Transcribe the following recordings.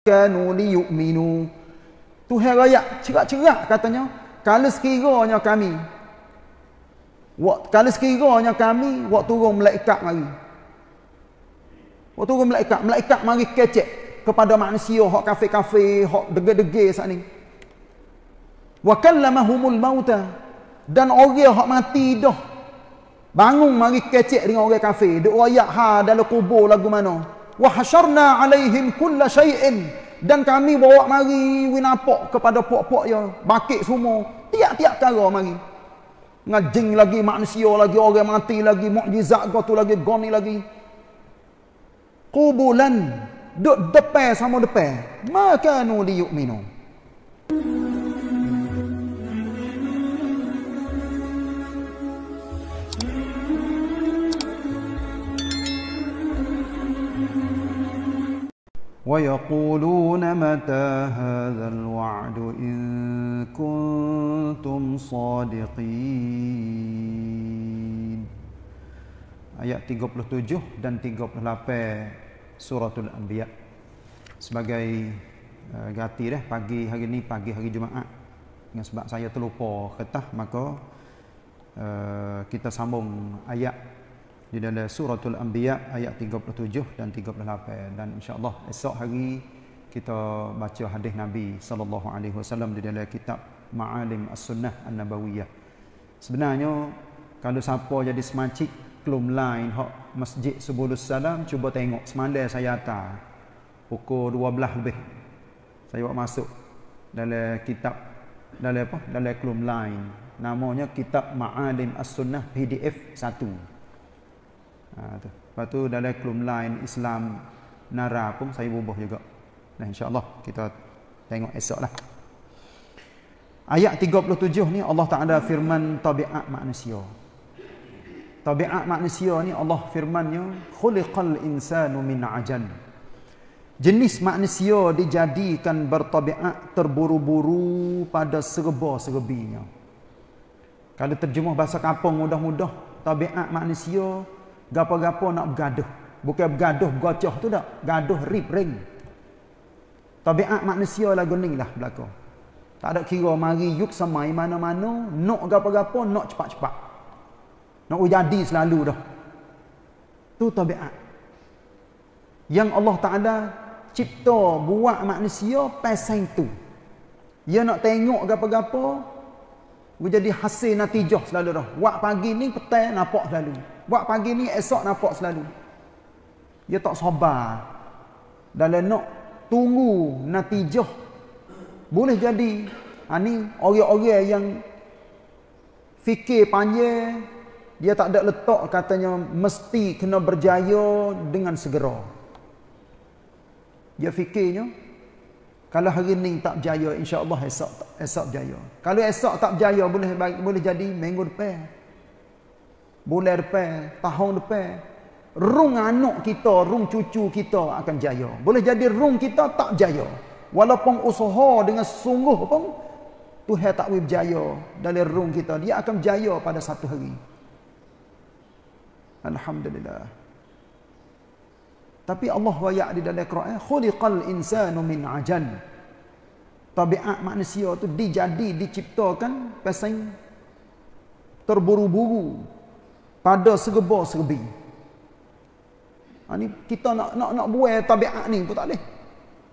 kanu liyuminu Tuhan raya cerak-cerak katanya kalau sekiranya kami kalau sekiranya kami waktu turun malaikat mari waktu turun malaikat malaikat mari kecek kepada manusia hok kafe-kafe hok dege-dege sat ni wa kallamahumul mauta dan orang hok mati dah bangun mari kecek dengan orang kafe duk raya ha dalam kubur lagu mana wahasharna alaihim kulla syai'in dan kami bawa mari winapok kepada pok pok ya bakit semua tiap-tiap cara mari ngajing lagi manusia lagi orang mati lagi mukjizat kau tu lagi goni lagi qubulan duk depan sama depan maka nu liyuminu thank ويقولون متى هذا الوعد إن كنتم صادقين Ayat 37 dan 38 Suratul Anbiya Sebagai uh, eh, gati dah pagi hari ni pagi hari Jumaat Dengan sebab saya terlupa kertas maka uh, kita sambung ayat di dalam suratul anbiya ayat 37 dan 38 dan insyaallah esok hari kita baca hadis nabi sallallahu alaihi wasallam di dalam kitab maalim as-sunnah an-nabawiyah sebenarnya kalau siapa jadi semancik klum lain hak masjid subulus salam cuba tengok semalam saya atas pukul 12 lebih saya buat masuk dalam kitab dalam apa dalam klum lain namanya kitab maalim as-sunnah pdf 1 Ha, tu. Lepas tu dalam klum lain Islam Nara pun saya ubah juga. Dan insya-Allah kita tengok lah Ayat 37 ni Allah Taala firman tabiat manusia. Tabiat manusia ni Allah firmannya khuliqal insanu min ajal. Jenis manusia dijadikan bertabiat terburu-buru pada serba-serbinya. Kalau terjemah bahasa kampung mudah-mudah, tabiat manusia gapo-gapo nak bergaduh. Bukan bergaduh gocoh tu dak, gaduh rip ring. Tabiat manusia lah guning lah belakang. Tak ada kira mari yuk samai mana-mana, nak gapo-gapo nak cepat-cepat. Nak jadi selalu dah. Tu tabiat. Yang Allah Taala cipta buat manusia pasang tu. Dia nak tengok gapo-gapo, jadi hasil natijah selalu dah. Wak pagi ni petai nampak selalu. Buat pagi ni esok nampak selalu. Dia tak sabar. Dan dia nak tunggu natijah. Boleh jadi. Ha, ni orang-orang yang fikir panjang. Dia tak ada letak katanya mesti kena berjaya dengan segera. Dia fikirnya. Kalau hari ni tak berjaya, insyaAllah esok, esok berjaya. Kalau esok tak berjaya, boleh, boleh jadi minggu depan. Bulan depan, tahun depan. Rung anak kita, rung cucu kita akan jaya. Boleh jadi rung kita tak jaya. Walaupun usaha dengan sungguh pun, Tuhan tak boleh berjaya dari rung kita. Dia akan berjaya pada satu hari. Alhamdulillah. Tapi Allah wayak di dalam Quran, Khuliqal insanu min ajan. Tabiat manusia itu dijadi, diciptakan, pasang terburu-buru pada segeba serbi. Ha, kita nak nak nak buai tabiat ni pun tak boleh.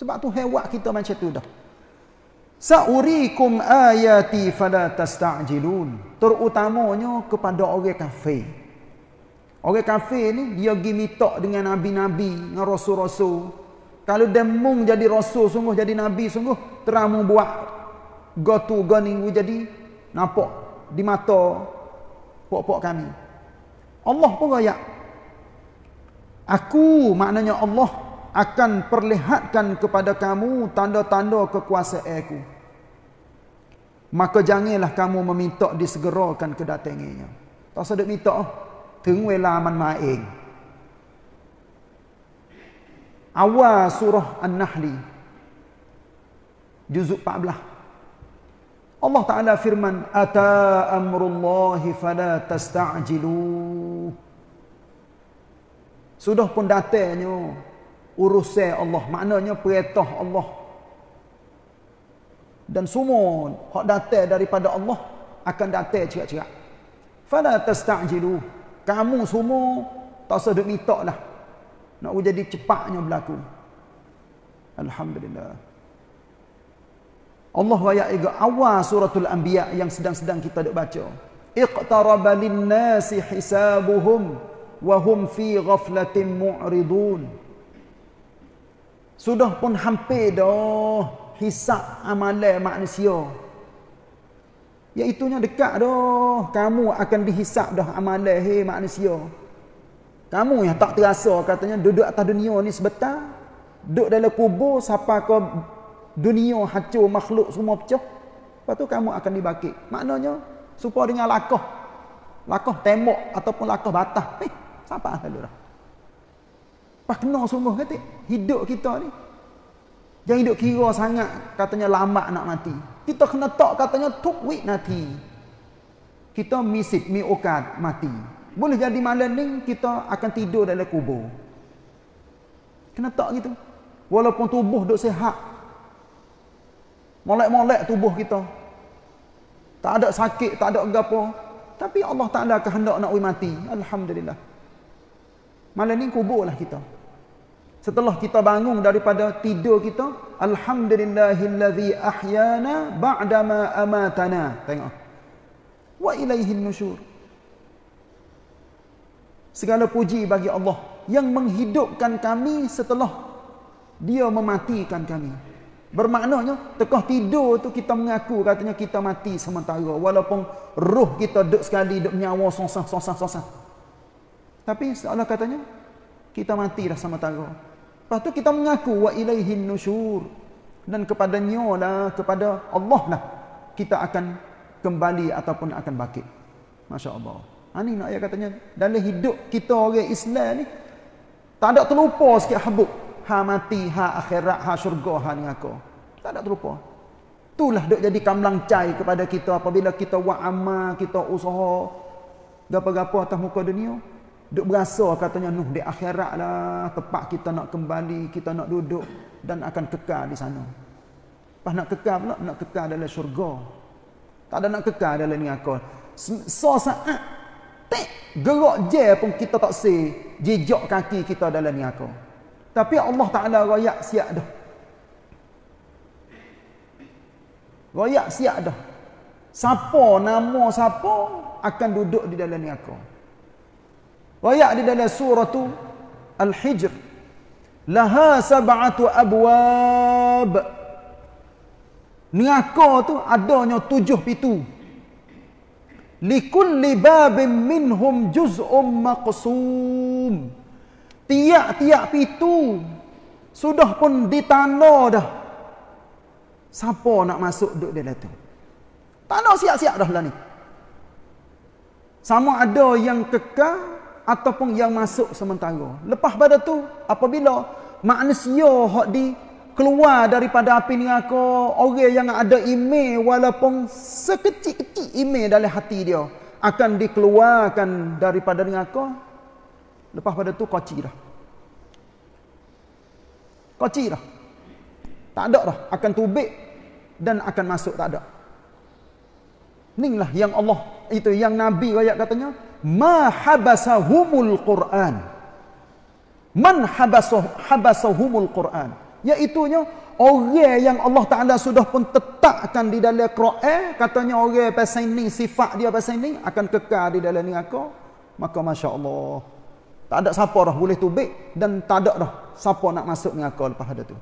Sebab tu hewan kita macam tu dah. Sa'urikum ayati fala tasta'jilun. Terutamanya kepada orang kafir. Orang kafir ni dia pergi minta dengan nabi-nabi, dengan rasul-rasul. Kalau dia mung jadi rasul sungguh jadi nabi sungguh teramu buat gotu gani jadi nampak di mata pok-pok kami. Allah pun royak. Aku maknanya Allah akan perlihatkan kepada kamu tanda-tanda kekuasaan Aku. Maka janganlah kamu meminta disegerakan kedatangannya. Tak sedek minta. Oh. Teng wela man maing. Awal surah An-Nahli. Juzuk 14. Allah Ta'ala firman. Ata amrullahi fala tasta'jiluh. Sudah pun datangnya urusan Allah. Maknanya perintah Allah. Dan semua hak datang daripada Allah akan datang cerak-cerak. Fala tasta'jilu. Kamu semua tak sedek minta lah. Nak jadi cepatnya berlaku. Alhamdulillah. Allah wa ya'iga awal suratul anbiya yang sedang-sedang kita duk baca. Iqtarabalin nasi hisabuhum. hisabuhum wahum fi ghaflatin mu'ridun sudah pun hampir dah hisap amalai manusia iaitu ya dekat dah kamu akan dihisap dah amalai hai hey, manusia kamu yang tak terasa katanya duduk atas dunia ni sebentar duduk dalam kubur siapa kau dunia hancur makhluk semua pecah lepas tu kamu akan dibakit maknanya supaya dengan lakah lakah tembok ataupun lakah batah eh, sabar selalu dah. Pas kena semua kata, hidup kita ni, jangan hidup kira sangat, katanya lambat nak mati. Kita kena tak katanya, tuk wik nanti. Kita misip, miokat, mati. Boleh jadi malam ni, kita akan tidur dalam kubur. Kena tak gitu. Walaupun tubuh duduk sehat, molek-molek tubuh kita, tak ada sakit, tak ada apa, tapi Allah Ta'ala kehendak nak wik mati. Alhamdulillah. Malam ni lah kita. Setelah kita bangun daripada tidur kita, alhamdulillahillazi ahyana ba'dama amatana. Tengok. Wa ilaihin nusyur. Segala puji bagi Allah yang menghidupkan kami setelah dia mematikan kami. Bermaknanya, tekah tidur tu kita mengaku katanya kita mati sementara. Walaupun ruh kita duduk sekali, duduk nyawa, sosah, sosah, sosah. Tapi seolah katanya kita mati dah sama tangga. Lepas tu kita mengaku wa ilaihi nusyur dan kepadanya lah kepada Allah lah kita akan kembali ataupun akan bangkit. Masya-Allah. Ha ni nak ayat katanya dalam hidup kita orang Islam ni tak ada terlupa sikit habuk. Ha mati, ha akhirat, ha syurga, ha ni aku. Tak ada terlupa. Itulah dok jadi kamlang cai kepada kita apabila kita buat amal, kita usaha gapa-gapa atas muka dunia. Duk berasa katanya Nuh di akhirat lah tempat kita nak kembali, kita nak duduk dan akan kekal di sana. Pas nak kekal pula, nak kekal dalam syurga. Tak ada nak kekal dalam ni aku. So saat tek gerak je pun kita tak se jejak kaki kita dalam ni aku. Tapi Allah tak ada royak siap dah. Royak siap dah. Siapa nama siapa akan duduk di dalam ni aku. Ayat di dalam surah Al-Hijr. Laha sab'atu abwab. Neraka tu adanya tujuh pintu. Likulli babin minhum juz'um maqsum. Tiap-tiap pintu sudah pun ditano dah. Siapa nak masuk duduk dalam tu? Tanda siap-siap dah lah ni. Sama ada yang kekal, ataupun yang masuk sementara. Lepas pada tu apabila manusia hak di keluar daripada api neraka, orang yang ada iman walaupun sekecil-kecil iman dalam hati dia akan dikeluarkan daripada neraka. Lepas pada tu kaci dah. Kaci dah. Tak ada dah akan tubik dan akan masuk tak ada. Inilah yang Allah itu yang Nabi rakyat katanya ma habasahumul Quran. Man habasah, habasahumul Quran. Iaitunya, orang yang Allah Ta'ala sudah pun tetapkan di dalam Quran, katanya orang pasal ini, sifat dia pasal ini, akan kekal di dalam ni aku. Maka Masya Allah, tak ada siapa dah boleh tubik dan tak ada dah siapa nak masuk ni aku lepas ada tu.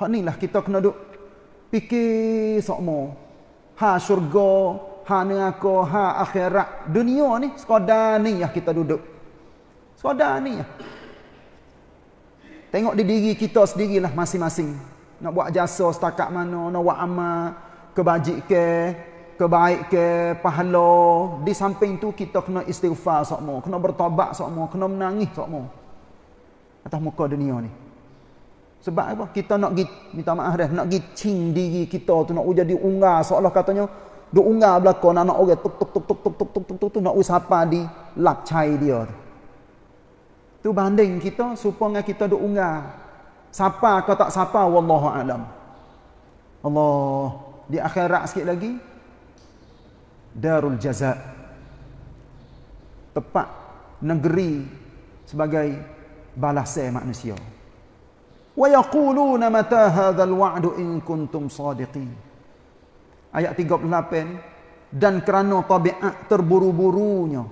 Hak ni lah kita kena duk fikir sokmo. Ha syurga, ha ni aku ha akhirat dunia ni sekadar ni yang lah kita duduk sekadar ni ya. tengok di diri kita sendirilah masing-masing nak buat jasa setakat mana nak buat amal kebajik ke kebaik ke pahala di samping tu kita kena istighfar sokmo kena bertobat sokmo kena menangis sokmo atas muka dunia ni sebab apa kita nak git, minta maaf dah nak gicing diri kita tu nak jadi unggah seolah katanya duk ungar belakang anak orang tuk tuk tuk tuk tuk tuk tuk tuk tuk tu nak usapa di lap cai dia tu. Tu banding kita supaya kita duk ungar. Sapa kau tak sapa wallahu alam. Allah di akhirat sikit lagi darul jaza tepat negeri sebagai balasan manusia. Wa yaquluna mata hadzal wa'du in kuntum sadiqin ayat 38 dan kerana tabiat terburu-burunya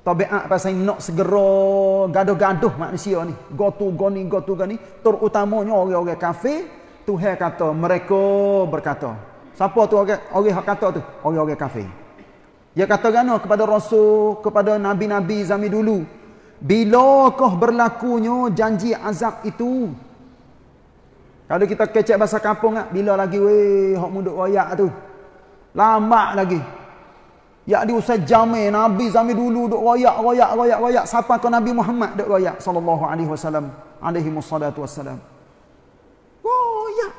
tabiat pasal nak segera gaduh-gaduh manusia ni gotu goni gotu goni terutamanya orang-orang kafir Tuhan kata mereka berkata siapa tu orang orang hak kata tu orang-orang kafir dia kata gano kepada rasul kepada nabi-nabi zaman dulu bila kau berlakunya janji azab itu kalau kita kecek bahasa kampung ah, bila lagi weh hok munduk wayak tu. Lama lagi. Ya di usai jame Nabi zami dulu duk royak royak royak royak siapa kau Nabi Muhammad duk royak sallallahu alaihi wasallam alaihi wassalatu wassalam. Royak.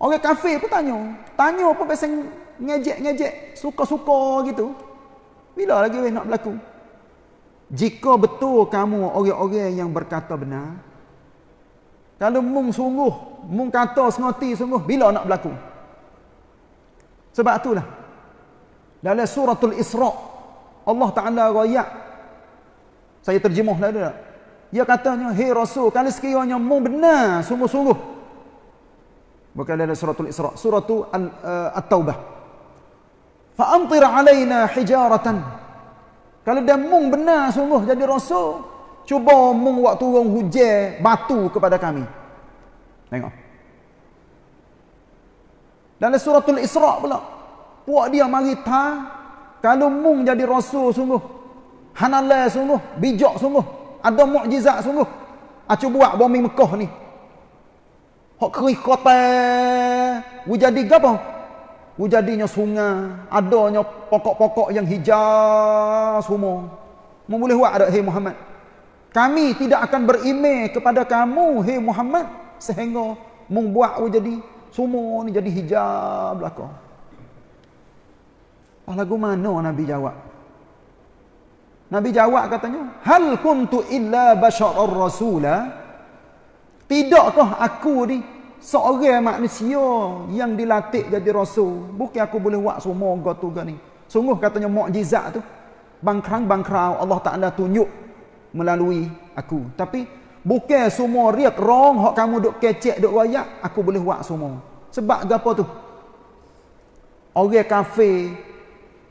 Oh, Orang kafe, pun tanya. Tanya apa pasal ngejek-ngejek suka-suka gitu. Bila lagi weh nak berlaku? Jika betul kamu orang-orang yang berkata benar, kalau mung sungguh, mung kata sengerti sungguh, bila nak berlaku? Sebab itulah. Dalam suratul Isra, Allah Ta'ala raya. Saya terjemah lah dia. Dia katanya, hey Rasul, kalau sekiranya mung benar sungguh-sungguh. Bukan dalam suratul Isra, suratul uh, eh, At-Tawbah. Fa'antir alaina hijaratan. Kalau dia mung benar sungguh jadi Rasul, cuba mung waktu turun hujan batu kepada kami. Tengok. Dalam suratul Isra pula, puak dia mari ta kalau mung jadi rasul sungguh. Hanalah sungguh, bijak sungguh, ada mukjizat sungguh. Acu ah, buat bumi mekoh ni. Hak kui kota, wujadi gapo? Wujadinya sungai, adanya pokok-pokok yang hijau semua. Mau boleh buat ada hey Muhammad kami tidak akan berime kepada kamu hei Muhammad sehingga membuat awak jadi semua ni jadi hijab lah kau lagu mana Nabi jawab Nabi jawab katanya hal kuntu illa basyarar rasula tidakkah aku ni seorang manusia yang dilatih jadi rasul bukan aku boleh buat semua gotu ni sungguh katanya mukjizat tu bangkrang bangkrau Allah Taala tunjuk melalui aku. Tapi bukan semua riak rong hok kamu duk kecek duk wayak, aku boleh buat semua. Sebab gapo tu? Orang kafe,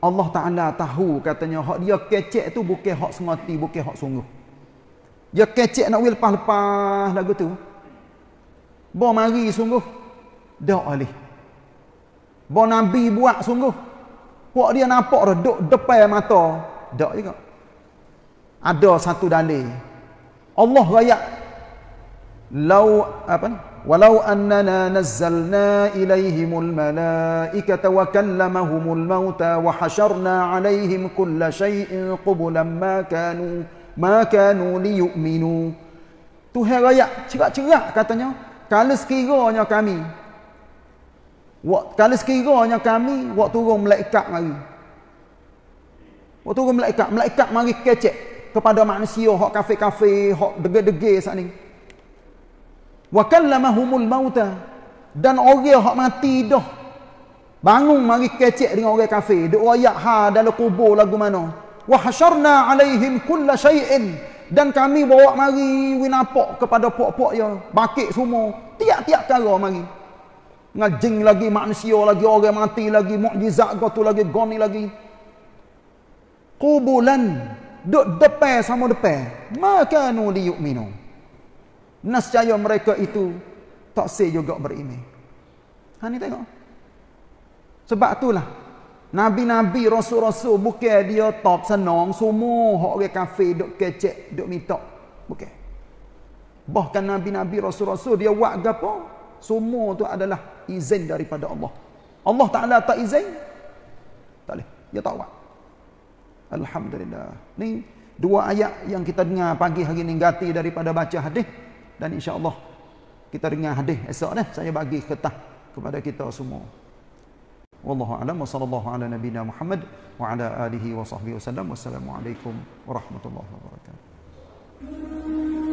Allah Taala tahu katanya hok dia kecek tu bukan hok semati, bukan hok sungguh. Dia kecek nak wil lepas-lepas lagu tu. Bo mari sungguh. Dak alih. Bo nabi buat sungguh. Buat dia nampak dah duk depan mata. Dak juga ada satu dalil Allah raya law apa walau annana nazzalna ilaihimul malaikata wa kallamahumul mauta wa hasharna alaihim kulla shay'in qublan ma kanu ma kanu liyu'minu Tuhan raya cerak-cerak katanya kalau sekiranya kami kalau sekiranya kami waktu turun malaikat mari waktu turun malaikat malaikat mari kecek kepada manusia hok kafe-kafe, hok dege-dege sat ni. Wa kallamahumul mauta dan orang hok mati dah. Bangun mari kecek dengan orang kafe, duk royak ha dalam kubur lagu mana. Wa hasyarna alaihim kull shay'in dan kami bawa mari winapok kepada pok-pok ya, bakit semua, tiap-tiap kala mari. Ngajing lagi manusia lagi orang mati lagi mukjizat kau tu lagi goni lagi. Kubulan duk depan sama depan maka nu li yu'minu nascaya mereka itu tak sih juga beriman ha ni tengok sebab itulah nabi-nabi rasul-rasul bukan dia top senang semua hak orang kafir duk kecek duk minta bukan bahkan nabi-nabi rasul-rasul dia buat gapo semua tu adalah izin daripada Allah Allah Taala tak izin tak boleh dia tak buat Alhamdulillah. Ni dua ayat yang kita dengar pagi hari ni ganti daripada baca hadis dan insya-Allah kita dengar hadis esok dah saya bagi kertas kepada kita semua. Wallahu a'lam wa sallallahu ala nabiyyina Muhammad wa ala alihi wa sahbihi wasallam. Wassalamualaikum warahmatullahi wabarakatuh.